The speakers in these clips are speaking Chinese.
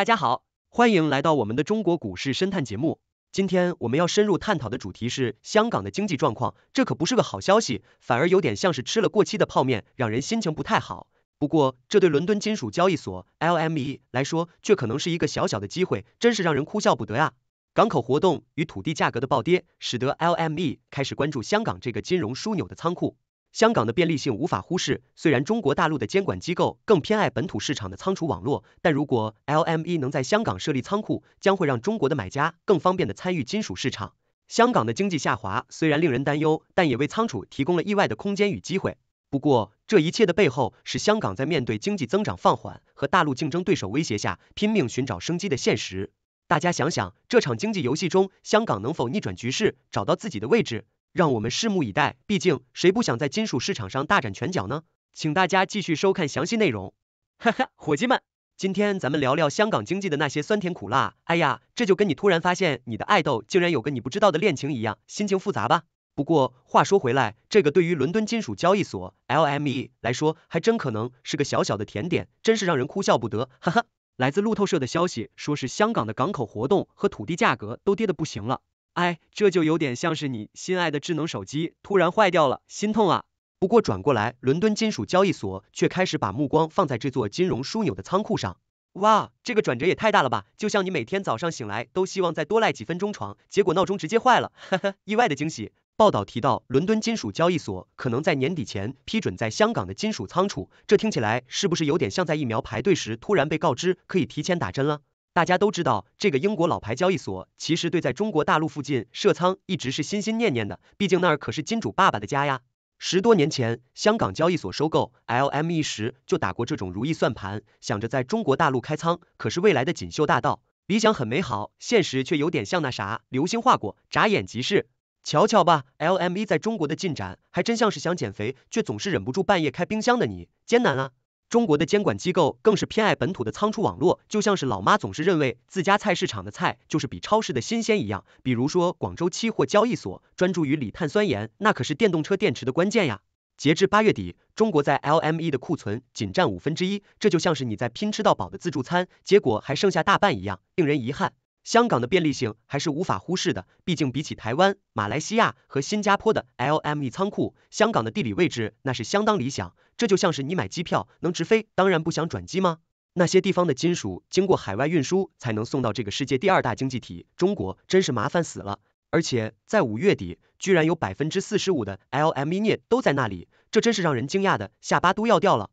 大家好，欢迎来到我们的中国股市深探节目。今天我们要深入探讨的主题是香港的经济状况，这可不是个好消息，反而有点像是吃了过期的泡面，让人心情不太好。不过，这对伦敦金属交易所 （LME） 来说却可能是一个小小的机会，真是让人哭笑不得啊！港口活动与土地价格的暴跌，使得 LME 开始关注香港这个金融枢纽的仓库。香港的便利性无法忽视，虽然中国大陆的监管机构更偏爱本土市场的仓储网络，但如果 LME 能在香港设立仓库，将会让中国的买家更方便的参与金属市场。香港的经济下滑虽然令人担忧，但也为仓储提供了意外的空间与机会。不过，这一切的背后是香港在面对经济增长放缓和大陆竞争对手威胁下拼命寻找生机的现实。大家想想，这场经济游戏中，香港能否逆转局势，找到自己的位置？让我们拭目以待，毕竟谁不想在金属市场上大展拳脚呢？请大家继续收看详细内容。哈哈，伙计们，今天咱们聊聊香港经济的那些酸甜苦辣。哎呀，这就跟你突然发现你的爱豆竟然有个你不知道的恋情一样，心情复杂吧？不过话说回来，这个对于伦敦金属交易所 LME 来说，还真可能是个小小的甜点，真是让人哭笑不得。哈哈，来自路透社的消息，说是香港的港口活动和土地价格都跌得不行了。哎，这就有点像是你心爱的智能手机突然坏掉了，心痛啊。不过转过来，伦敦金属交易所却开始把目光放在这座金融枢纽的仓库上。哇，这个转折也太大了吧！就像你每天早上醒来都希望再多赖几分钟床，结果闹钟直接坏了，哈哈，意外的惊喜。报道提到，伦敦金属交易所可能在年底前批准在香港的金属仓储，这听起来是不是有点像在疫苗排队时突然被告知可以提前打针了？大家都知道，这个英国老牌交易所其实对在中国大陆附近设仓一直是心心念念的，毕竟那儿可是金主爸爸的家呀。十多年前，香港交易所收购 LME 时就打过这种如意算盘，想着在中国大陆开仓，可是未来的锦绣大道，理想很美好，现实却有点像那啥，流星划过，眨眼即逝。瞧瞧吧，LME 在中国的进展，还真像是想减肥却总是忍不住半夜开冰箱的你，艰难啊！中国的监管机构更是偏爱本土的仓储网络，就像是老妈总是认为自家菜市场的菜就是比超市的新鲜一样。比如说，广州期货交易所专注于锂碳酸盐，那可是电动车电池的关键呀。截至八月底，中国在 LME 的库存仅占五分之一，这就像是你在拼吃到饱的自助餐，结果还剩下大半一样，令人遗憾。香港的便利性还是无法忽视的，毕竟比起台湾、马来西亚和新加坡的 LME 仓库，香港的地理位置那是相当理想。这就像是你买机票能直飞，当然不想转机吗？那些地方的金属经过海外运输才能送到这个世界第二大经济体中国，真是麻烦死了。而且在五月底，居然有百分之四十五的 LME 镍都在那里，这真是让人惊讶的，下巴都要掉了。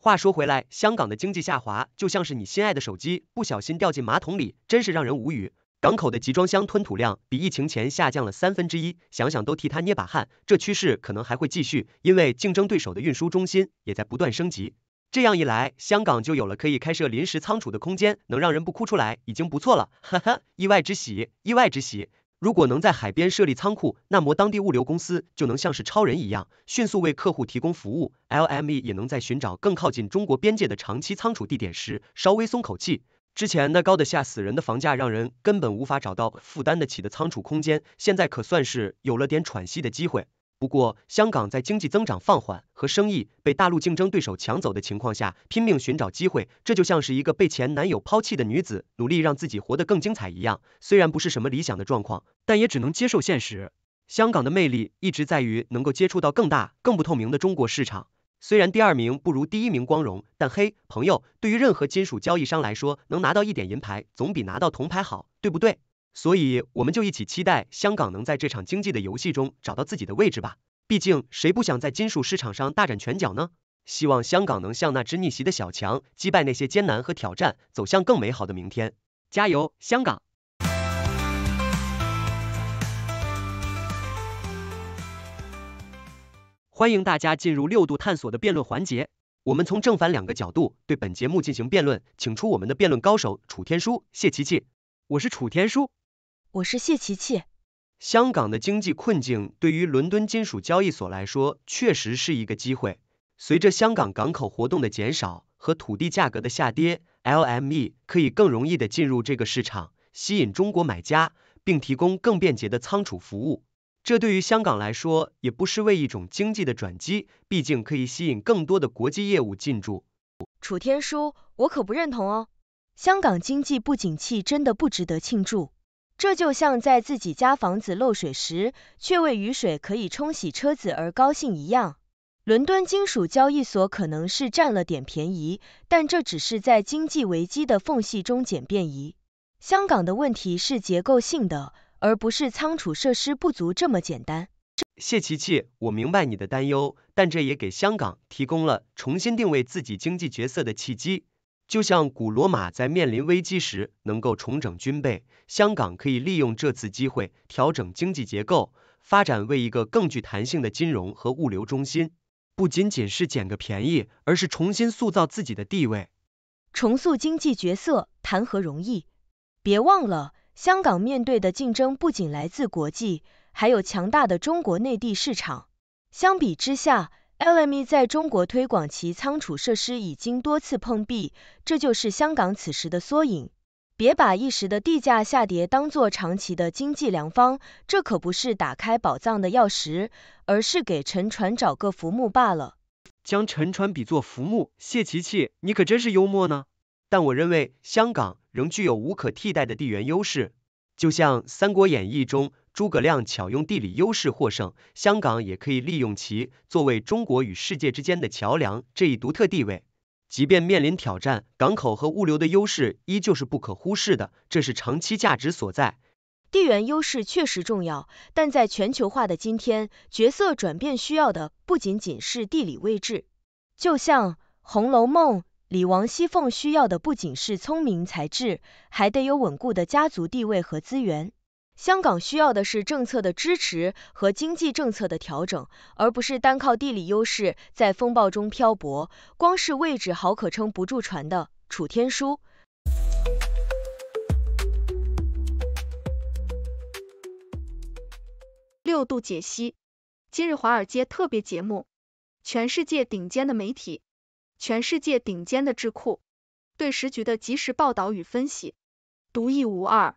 话说回来，香港的经济下滑就像是你心爱的手机不小心掉进马桶里，真是让人无语。港口的集装箱吞吐量比疫情前下降了三分之一，想想都替他捏把汗。这趋势可能还会继续，因为竞争对手的运输中心也在不断升级。这样一来，香港就有了可以开设临时仓储的空间，能让人不哭出来已经不错了。哈哈，意外之喜，意外之喜。如果能在海边设立仓库，那么当地物流公司就能像是超人一样，迅速为客户提供服务。LME 也能在寻找更靠近中国边界的长期仓储地点时，稍微松口气。之前那高的吓死人的房价，让人根本无法找到负担得起的仓储空间，现在可算是有了点喘息的机会。不过，香港在经济增长放缓和生意被大陆竞争对手抢走的情况下拼命寻找机会，这就像是一个被前男友抛弃的女子努力让自己活得更精彩一样。虽然不是什么理想的状况，但也只能接受现实。香港的魅力一直在于能够接触到更大、更不透明的中国市场。虽然第二名不如第一名光荣，但嘿，朋友，对于任何金属交易商来说，能拿到一点银牌总比拿到铜牌好，对不对？所以，我们就一起期待香港能在这场经济的游戏中找到自己的位置吧。毕竟，谁不想在金属市场上大展拳脚呢？希望香港能像那只逆袭的小强，击败那些艰难和挑战，走向更美好的明天。加油，香港！欢迎大家进入六度探索的辩论环节。我们从正反两个角度对本节目进行辩论，请出我们的辩论高手楚天舒、谢琪琪。我是楚天舒。我是谢琪琪。香港的经济困境对于伦敦金属交易所来说确实是一个机会。随着香港港口活动的减少和土地价格的下跌，LME 可以更容易的进入这个市场，吸引中国买家，并提供更便捷的仓储服务。这对于香港来说也不失为一种经济的转机，毕竟可以吸引更多的国际业务进驻。楚天舒，我可不认同哦，香港经济不景气真的不值得庆祝。这就像在自己家房子漏水时，却为雨水可以冲洗车子而高兴一样。伦敦金属交易所可能是占了点便宜，但这只是在经济危机的缝隙中简便移。香港的问题是结构性的，而不是仓储设施不足这么简单。谢琪琪，我明白你的担忧，但这也给香港提供了重新定位自己经济角色的契机。就像古罗马在面临危机时能够重整军备，香港可以利用这次机会调整经济结构，发展为一个更具弹性的金融和物流中心。不仅仅是捡个便宜，而是重新塑造自己的地位。重塑经济角色谈何容易？别忘了，香港面对的竞争不仅来自国际，还有强大的中国内地市场。相比之下，LME 在中国推广其仓储设施已经多次碰壁，这就是香港此时的缩影。别把一时的地价下跌当作长期的经济良方，这可不是打开宝藏的钥匙，而是给沉船找个浮木罢了。将沉船比作浮木，谢琪琪，你可真是幽默呢。但我认为，香港仍具有无可替代的地缘优势，就像《三国演义》中。诸葛亮巧用地理优势获胜，香港也可以利用其作为中国与世界之间的桥梁这一独特地位。即便面临挑战，港口和物流的优势依旧是不可忽视的，这是长期价值所在。地缘优势确实重要，但在全球化的今天，角色转变需要的不仅仅是地理位置。就像《红楼梦》里王熙凤需要的不仅是聪明才智，还得有稳固的家族地位和资源。香港需要的是政策的支持和经济政策的调整，而不是单靠地理优势在风暴中漂泊。光是位置好可撑不住船的。楚天舒。六度解析今日华尔街特别节目，全世界顶尖的媒体，全世界顶尖的智库对时局的及时报道与分析，独一无二。